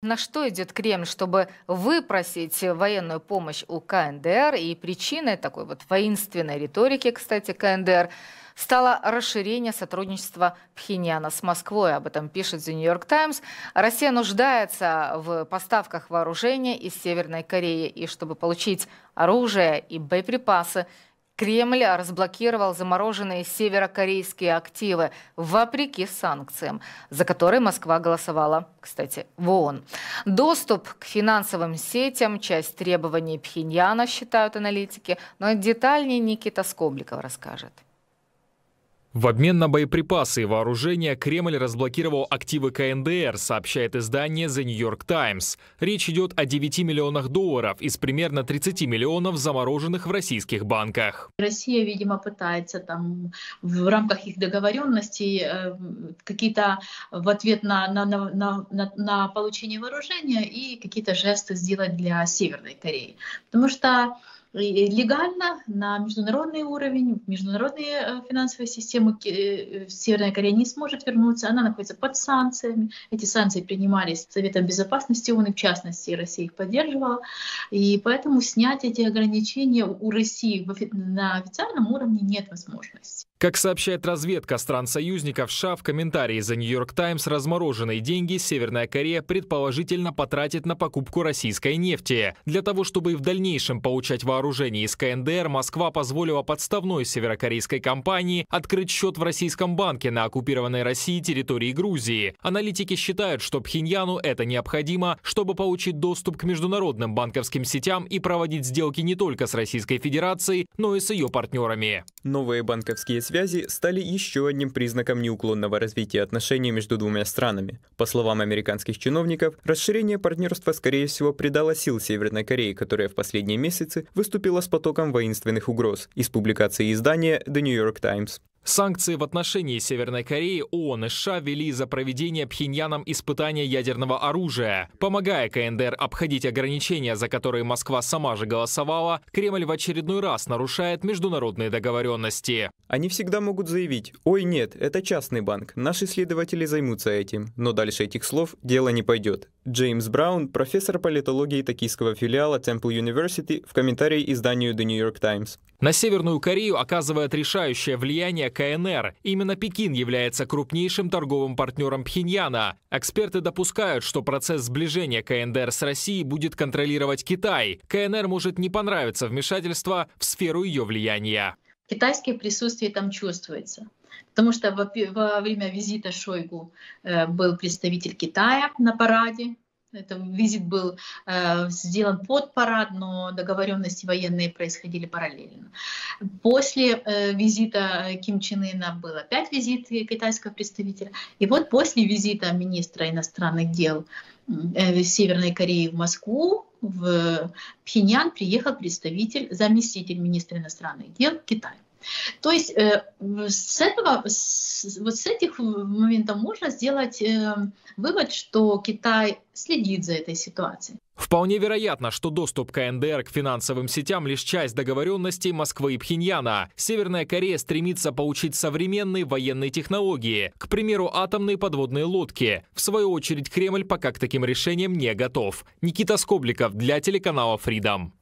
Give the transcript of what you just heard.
На что идет Кремль, чтобы выпросить военную помощь у КНДР? И причиной такой вот воинственной риторики, кстати, КНДР стало расширение сотрудничества Пхеньяна с Москвой. Об этом пишет The New York Times. Россия нуждается в поставках вооружения из Северной Кореи. И чтобы получить оружие и боеприпасы, Кремль разблокировал замороженные северокорейские активы вопреки санкциям, за которые Москва голосовала, кстати, в ООН. Доступ к финансовым сетям – часть требований Пхеньяна, считают аналитики, но детальнее Никита Скобликов расскажет. В обмен на боеприпасы и вооружение Кремль разблокировал активы КНДР, сообщает издание The New York Times. Речь идет о 9 миллионах долларов из примерно 30 миллионов замороженных в российских банках. Россия, видимо, пытается там в рамках их договоренностей э, какие-то в ответ на, на, на, на, на получение вооружения и какие-то жесты сделать для Северной Кореи. Потому что легально на международный уровень, в международные э, финансовые системы э, э, Северная Корея не сможет вернуться, она находится под санкциями. Эти санкции принимались Советом Безопасности ООН, в частности, Россия их поддерживала. И поэтому снять эти ограничения у России на официальном уровне нет возможности. Как сообщает разведка стран союзников США в комментарии за Нью-Йорк Таймс, размороженные деньги Северная Корея предположительно потратит на покупку российской нефти. Для того, чтобы и в дальнейшем получать вооружение из КНДР, Москва позволила подставной северокорейской компании открыть счет в российском банке на оккупированной России территории Грузии. Аналитики считают, что Пхеньяну это необходимо, чтобы получить доступ к международным банковским сетям и проводить сделки не только с Российской Федерацией, но и с ее партнерами. Новые банковские связи стали еще одним признаком неуклонного развития отношений между двумя странами. По словам американских чиновников, расширение партнерства, скорее всего, придало сил Северной Корее, которая в последние месяцы выступила с потоком воинственных угроз из публикации издания The New York Times. Санкции в отношении Северной Кореи ООН и США ввели за проведение Пхеньяном испытания ядерного оружия. Помогая КНДР обходить ограничения, за которые Москва сама же голосовала, Кремль в очередной раз нарушает международные договоренности. Они всегда могут заявить «Ой, нет, это частный банк, наши следователи займутся этим». Но дальше этих слов дело не пойдет. Джеймс Браун, профессор политологии токийского филиала Temple University, в комментарии изданию The New York Times. На Северную Корею оказывает решающее влияние КНР. Именно Пекин является крупнейшим торговым партнером Пхеньяна. Эксперты допускают, что процесс сближения КНДР с Россией будет контролировать Китай. КНР может не понравиться вмешательство в сферу ее влияния китайское присутствие там чувствуется. Потому что во, во время визита Шойгу э, был представитель Китая на параде. Это визит был э, сделан под парад, но договоренности военные происходили параллельно. После э, визита э, Ким Чен Ына было пять визитов китайского представителя. И вот после визита министра иностранных дел э, Северной Кореи в Москву в Пхеньян приехал представитель, заместитель министра иностранных дел Китая. То есть э, с этого, с, вот с этих моментов можно сделать э, вывод, что Китай следит за этой ситуацией. Вполне вероятно, что доступ КНДР к финансовым сетям лишь часть договоренностей Москвы и Пхеньяна. Северная Корея стремится получить современные военные технологии, к примеру, атомные подводные лодки. В свою очередь, Кремль пока к таким решениям не готов. Никита Скобликов для телеканала Freedom.